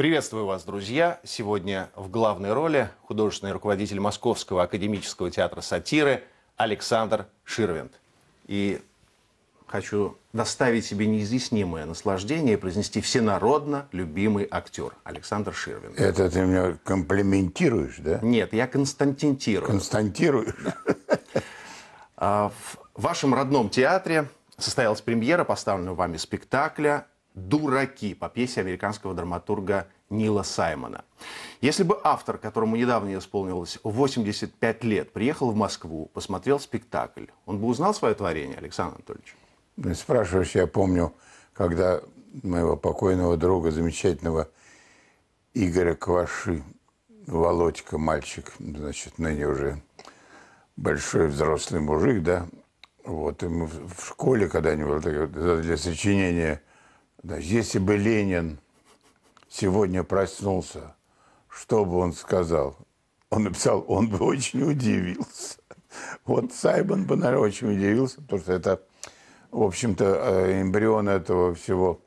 Приветствую вас, друзья! Сегодня в главной роли художественный руководитель Московского академического театра сатиры Александр Ширвинд. И хочу доставить себе неизъяснимое наслаждение и произнести всенародно любимый актер Александр Ширвин. Это ты меня комплиментируешь, да? Нет, я константинтирую. Константируешь? А, в вашем родном театре состоялась премьера поставленного вами спектакля «Дураки» по пьесе американского драматурга Нила Саймона. Если бы автор, которому недавно исполнилось 85 лет, приехал в Москву, посмотрел спектакль, он бы узнал свое творение, Александр Анатольевич? Ну, спрашиваешь, я помню, когда моего покойного друга, замечательного Игоря Кваши, Володька, мальчик, значит, ныне уже большой взрослый мужик, да, вот, и мы в школе когда-нибудь для сочинения если бы Ленин сегодня проснулся, что бы он сказал? Он написал, он бы очень удивился. Вот Саймон бы, наверное, очень удивился, потому что это, в общем-то, э, эмбрион этого всего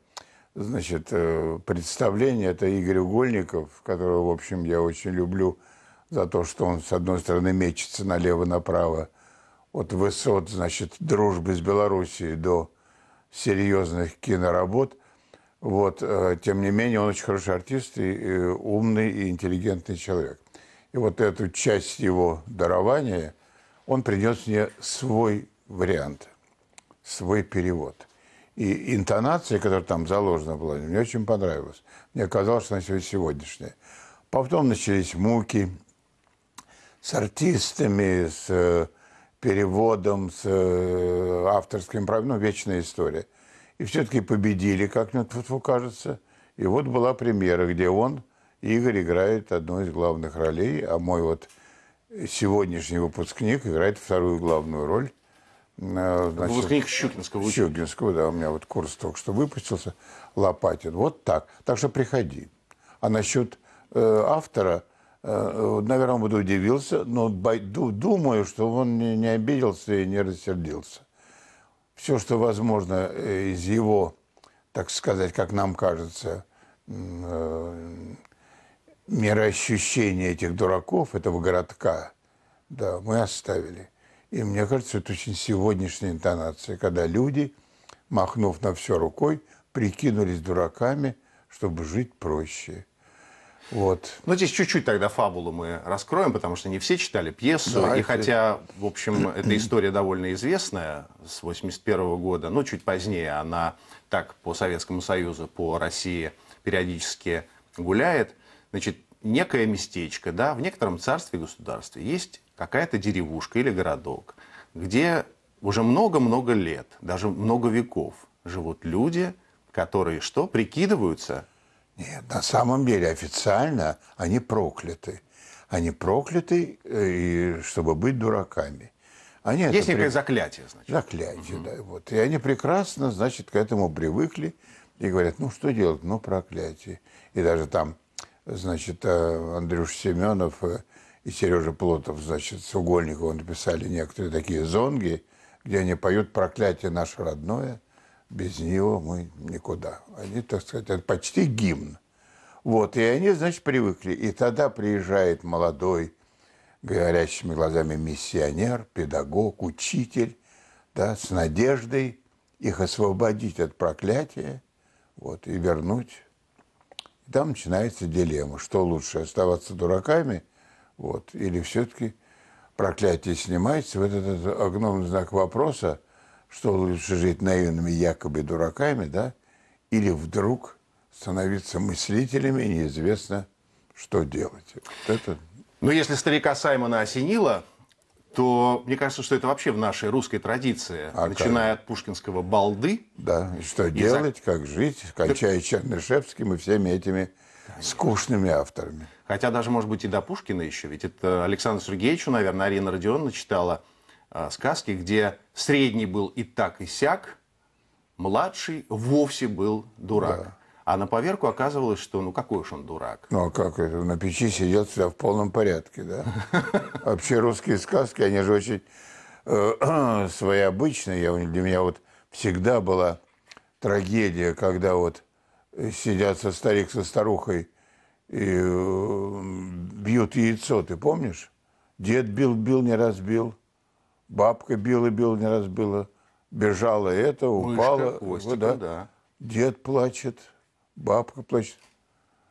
значит, э, представления. Это Игорь Угольников, которого, в общем, я очень люблю за то, что он, с одной стороны, мечется налево-направо от высот, значит, дружбы с Белоруссией до серьезных киноработ – вот, э, тем не менее, он очень хороший артист, и, и умный и интеллигентный человек. И вот эту часть его дарования он принес мне свой вариант, свой перевод. И интонация, которая там заложена была, мне очень понравилась. Мне казалось, что она сегодняшняя. Потом начались муки с артистами, с э, переводом, с э, авторским правом, ну, вечная история – и все-таки победили, как мне кажется. И вот была премьера, где он, Игорь, играет одну из главных ролей, а мой вот сегодняшний выпускник играет вторую главную роль. Э, значит, выпускник Щукинского. Щукинского, да, у меня вот курс только что выпустился, Лопатин. Вот так. Так что приходи. А насчет э, автора, э, наверное, он бы удивился, но думаю, что он не, не обиделся и не рассердился все, что возможно э, из его, так сказать, как нам кажется, э, мироощущения этих дураков, этого городка, да, мы оставили. И мне кажется, это очень сегодняшняя интонация, когда люди, махнув на все рукой, прикинулись дураками, чтобы жить проще – вот. Но ну, здесь чуть-чуть тогда фабулу мы раскроем, потому что не все читали пьесу. Да, и это... хотя, в общем, эта история довольно известная с 81 года, но чуть позднее она так по Советскому Союзу, по России периодически гуляет. Значит, некое местечко, да, в некотором царстве и государстве есть какая-то деревушка или городок, где уже много-много лет, даже много веков живут люди, которые что? Прикидываются нет, на самом деле официально они прокляты. Они прокляты, э, и, чтобы быть дураками. Они Есть некое при... заклятие, значит. Заклятие, угу. да. Вот. И они прекрасно, значит, к этому привыкли и говорят, ну что делать, ну проклятие. И даже там, значит, э, Андрюш Семенов э, и Сережа Плотов, значит, с Угольникова написали некоторые такие зонги, где они поют проклятие наше родное – без него мы никуда. Они, так сказать, это почти гимн. Вот, и они, значит, привыкли. И тогда приезжает молодой, говорящими глазами миссионер, педагог, учитель, да, с надеждой их освободить от проклятия, вот, и вернуть. И там начинается дилемма, что лучше, оставаться дураками, вот, или все-таки проклятие снимается, вот этот огромный знак вопроса – что лучше жить наивными якобы дураками, да, или вдруг становиться мыслителями, неизвестно, что делать. Вот это... Но ну, если старика Саймона осенило, то мне кажется, что это вообще в нашей русской традиции, а начиная как? от пушкинского «Балды». Да, и что и делать, за... как жить, кончая как... Чернышевским и всеми этими скучными авторами. Хотя даже, может быть, и до Пушкина еще, ведь это Александр Сергеевичу, наверное, Арина Родионовна читала – Э, сказки, где средний был и так, и сяк, младший вовсе был дурак. Да. А на поверку оказывалось, что ну какой уж он дурак. Ну а как это? На печи сидят всегда в полном порядке, да? Вообще русские сказки, они же очень э, свои обычные. Я, для меня вот всегда была трагедия, когда вот сидят со старик со старухой и э, бьют яйцо, ты помнишь? Дед бил, бил, не разбил бабка била-била, не раз била, бежала это, ну упала. Мышка, хвостика, да. Ну да. Дед плачет, бабка плачет.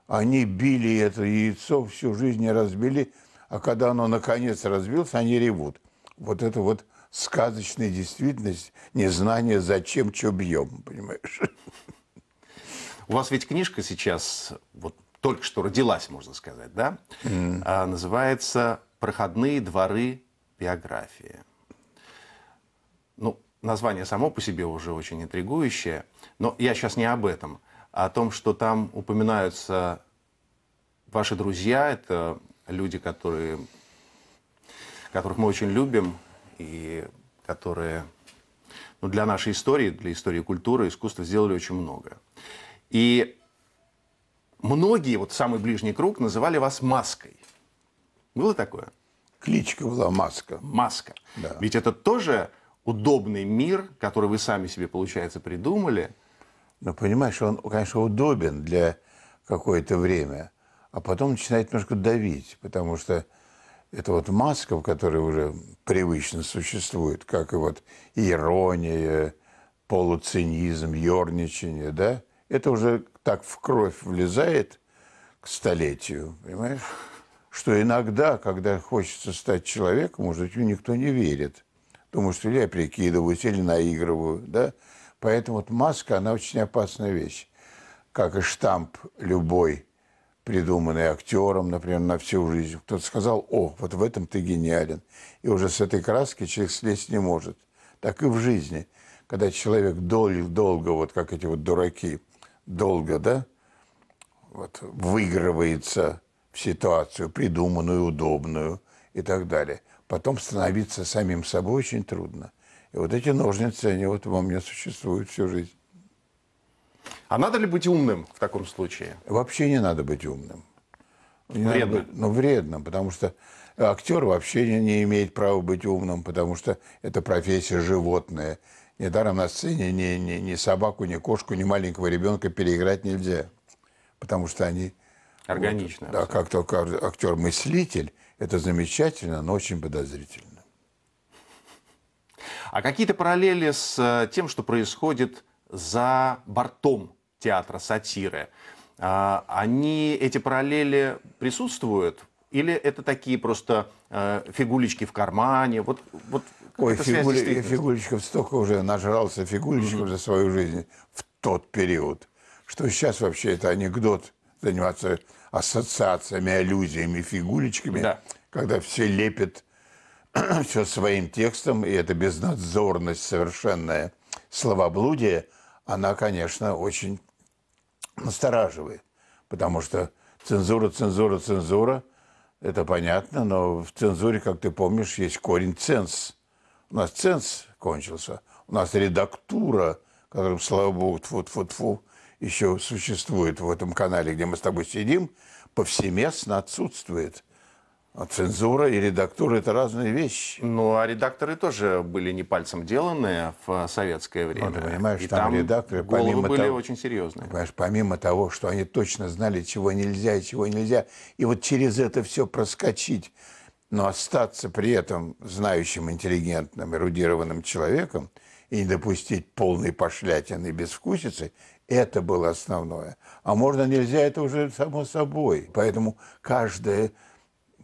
Они били это яйцо, всю жизнь не разбили, а когда оно наконец разбилось, они ревут. Вот это вот сказочная действительность, незнание, зачем, что бьем, понимаешь? У вас ведь книжка сейчас, вот только что родилась, можно сказать, да? Mm. А, называется «Проходные дворы биографии». Ну, название само по себе уже очень интригующее, но я сейчас не об этом, а о том, что там упоминаются ваши друзья, это люди, которые, которых мы очень любим и которые ну, для нашей истории, для истории культуры, искусства сделали очень много. И многие, вот самый ближний круг, называли вас маской. Было такое? Кличка была маска. Маска. Да. Ведь это тоже удобный мир, который вы сами себе, получается, придумали. Ну, понимаешь, он, конечно, удобен для какое-то время, а потом начинает немножко давить, потому что это вот маска, в которой уже привычно существует, как и вот ирония, полуцинизм, ерничание, да, это уже так в кровь влезает к столетию, понимаешь? Что иногда, когда хочется стать человеком, может быть, никто не верит – Думаю, что я прикидываюсь или наигрываю, да? Поэтому вот маска, она очень опасная вещь. Как и штамп любой, придуманный актером, например, на всю жизнь. Кто-то сказал, о, вот в этом ты гениален. И уже с этой краски человек слезть не может. Так и в жизни. Когда человек дол- долго, вот как эти вот дураки, долго, да, вот, выигрывается в ситуацию, придуманную, удобную и так далее – потом становиться самим собой очень трудно. И вот эти ножницы, они вот во мне существуют всю жизнь. А надо ли быть умным в таком случае? Вообще не надо быть умным. Не вредно. Надо, ну, вредно, потому что актер вообще не, не имеет права быть умным, потому что это профессия животное. Недаром на сцене ни, ни, ни собаку, ни кошку, ни маленького ребенка переиграть нельзя. Потому что они... Органично. Вот, да, как только актер-мыслитель, это замечательно, но очень подозрительно. А какие-то параллели с э, тем, что происходит за бортом театра сатиры, а, они, эти параллели присутствуют? Или это такие просто э, фигулечки в кармане? Вот, вот Ой, фигули, фигулечков столько уже нажрался фигулечков mm-hmm. за свою жизнь в тот период, что сейчас вообще это анекдот заниматься ассоциациями, аллюзиями, фигуречками, да. когда все лепят все своим текстом, и эта безнадзорность совершенная, словоблудие, она, конечно, очень настораживает, потому что цензура, цензура, цензура, это понятно, но в цензуре, как ты помнишь, есть корень ценс, У нас ценс кончился, у нас редактура, которым, слава богу, тфу-тфу-тфу, еще существует в этом канале, где мы с тобой сидим, повсеместно отсутствует. А цензура и редактура – это разные вещи. Ну, а редакторы тоже были не пальцем деланные в советское время. Ну, ты понимаешь, и там, там редакторы помимо были того, очень серьезные. Понимаешь, помимо того, что они точно знали, чего нельзя и чего нельзя, и вот через это все проскочить, но остаться при этом знающим, интеллигентным, эрудированным человеком и не допустить полной пошлятины и безвкусицы, это было основное. А можно нельзя, это уже само собой. Поэтому каждое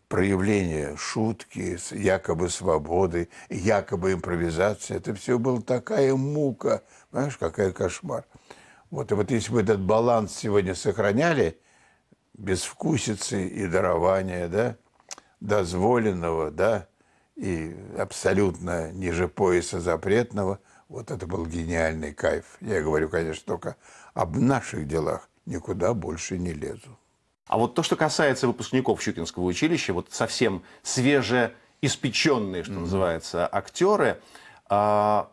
проявление шутки, якобы свободы, якобы импровизации, это все была такая мука, понимаешь, какая кошмар. Вот, и вот если бы этот баланс сегодня сохраняли, без вкусицы и дарования, да, дозволенного, да, и абсолютно ниже пояса запретного – вот это был гениальный кайф. Я говорю, конечно, только об наших делах никуда больше не лезу. А вот то, что касается выпускников Щукинского училища, вот совсем свежеиспеченные, что mm-hmm. называется, актеры, а,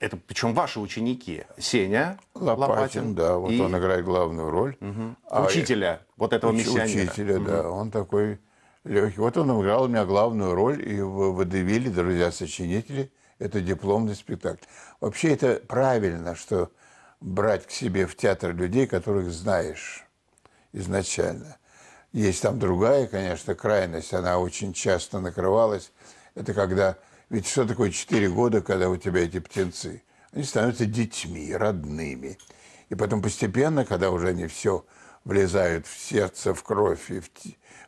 это причем ваши ученики, Сеня Лопатин, Лопатин да, вот и... он играет главную роль. Угу. А учителя, и... вот этого уч- миссионера. Учителя, угу. да, он такой легкий. Вот он играл у меня главную роль и в друзья «Друзья-сочинители», это дипломный спектакль. Вообще это правильно, что брать к себе в театр людей, которых знаешь изначально. Есть там другая, конечно, крайность, она очень часто накрывалась. Это когда... Ведь что такое четыре года, когда у тебя эти птенцы? Они становятся детьми, родными. И потом постепенно, когда уже они все влезают в сердце, в кровь и в,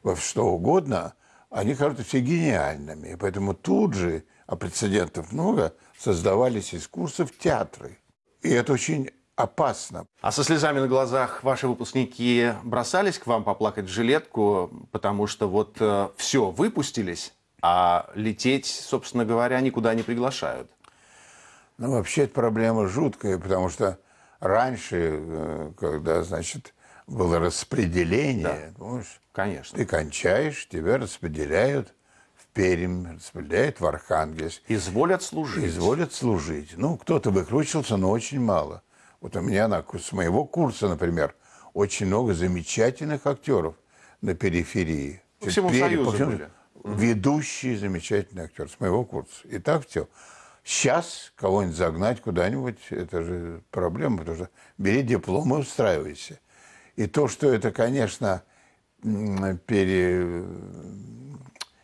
во что угодно – они кажутся все гениальными. И поэтому тут же, а прецедентов много, создавались из курсов театры. И это очень опасно. А со слезами на глазах ваши выпускники бросались к вам поплакать в жилетку, потому что вот э, все, выпустились, а лететь, собственно говоря, никуда не приглашают? Ну, вообще, эта проблема жуткая, потому что раньше, э, когда, значит, было распределение. Да. Помнишь? Конечно. Ты кончаешь, тебя распределяют в Пермь, распределяют в Архангельск. Изволят служить. Изволят служить. Ну, кто-то выкручивался, но очень мало. Вот у меня на, с моего курса, например, очень много замечательных актеров на периферии. По всему Пермь, Союзу по всему, были. Ведущие замечательные актеры с моего курса. И так все. Сейчас кого-нибудь загнать куда-нибудь, это же проблема, потому что бери диплом и устраивайся. И то, что это, конечно, пере...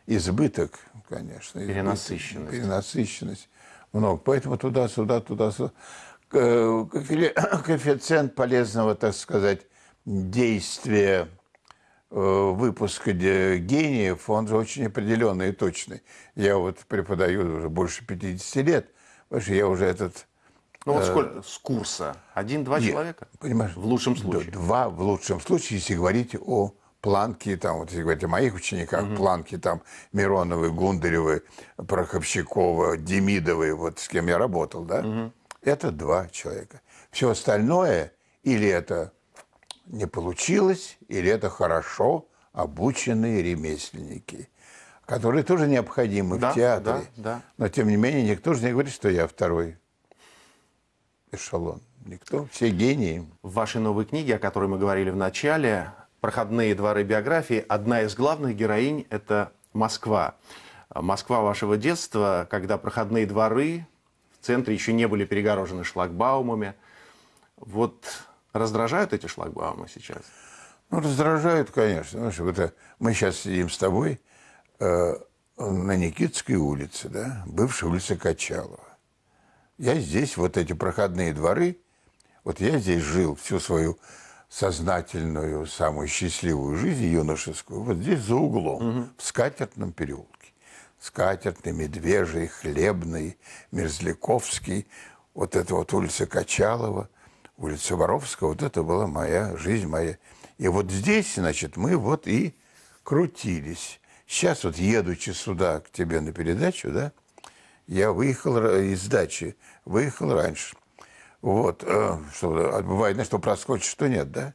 избыток, конечно. перенасыщенность. Перенасыщенность. Много. Поэтому туда-сюда, туда-сюда. Коэффициент полезного, так сказать, действия э, выпуска гениев, он же очень определенный и точный. Я вот преподаю уже больше 50 лет, потому что я уже этот ну вот э, сколько с курса? Один-два человека? Понимаешь, в лучшем случае. Два в лучшем случае, если говорить о планке, там, вот если говорить о моих учениках, угу. планки там Мироновы, Гундаревой, Прохопщикова, Демидовы, вот с кем я работал, да, угу. это два человека. Все остальное, или это не получилось, или это хорошо обученные ремесленники которые тоже необходимы да, в театре. Да, да. Но тем не менее, никто же не говорит, что я второй эшелон. Никто, все гении. В вашей новой книге, о которой мы говорили в начале, «Проходные дворы биографии», одна из главных героинь – это Москва. Москва вашего детства, когда проходные дворы в центре еще не были перегорожены шлагбаумами. Вот раздражают эти шлагбаумы сейчас? Ну, раздражают, конечно. Знаешь, ну, вот это, мы сейчас сидим с тобой э, на Никитской улице, да, бывшей улице Качалова. Я здесь, вот эти проходные дворы, вот я здесь жил всю свою сознательную, самую счастливую жизнь юношескую, вот здесь за углом, угу. в скатертном переулке. Скатертный, Медвежий, Хлебный, Мерзляковский, вот эта вот улица Качалова, улица Воровского, вот это была моя жизнь моя. И вот здесь, значит, мы вот и крутились. Сейчас вот едучи сюда к тебе на передачу, да, я выехал из дачи, выехал раньше. Вот, э, что, э, бывает, что проскочит, что нет, да?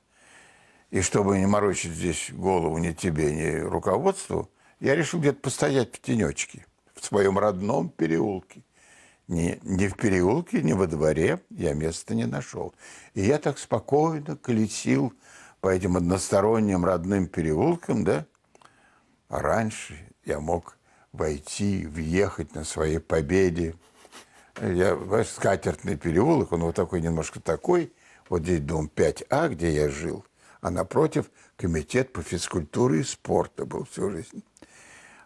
И чтобы не морочить здесь голову ни тебе, ни руководству, я решил где-то постоять в тенечке, в своем родном переулке. Ни, ни в переулке, ни во дворе я места не нашел. И я так спокойно колесил по этим односторонним родным переулкам, да? А раньше я мог войти, въехать на своей победе. Я, ваш скатертный переулок, он вот такой немножко такой. Вот здесь дом 5А, где я жил, а напротив комитет по физкультуре и спорту был всю жизнь.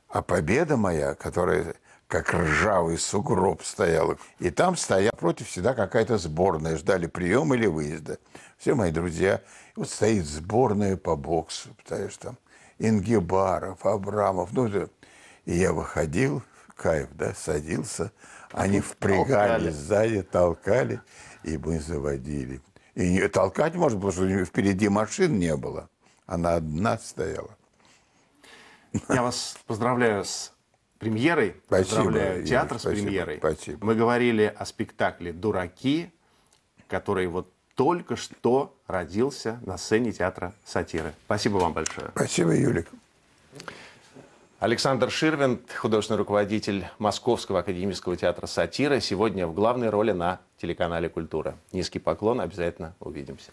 А победа моя, которая как ржавый сугроб стояла. И там стояла против всегда какая-то сборная, ждали приема или выезда. Все мои друзья. И вот стоит сборная по боксу, потому там Ингибаров, Абрамов, ну, и я выходил, кайф, да, садился, они впрягали толкали. сзади, толкали, и мы заводили. И не, толкать можно, потому что впереди машин не было. Она одна стояла. Я вас поздравляю с премьерой. Спасибо, поздравляю театр Юрий, с премьерой. Спасибо. Мы говорили о спектакле «Дураки», который вот только что родился на сцене театра сатиры. Спасибо вам большое. Спасибо, Юлик. Александр Ширвин, художественный руководитель Московского академического театра «Сатира», сегодня в главной роли на телеканале «Культура». Низкий поклон, обязательно увидимся.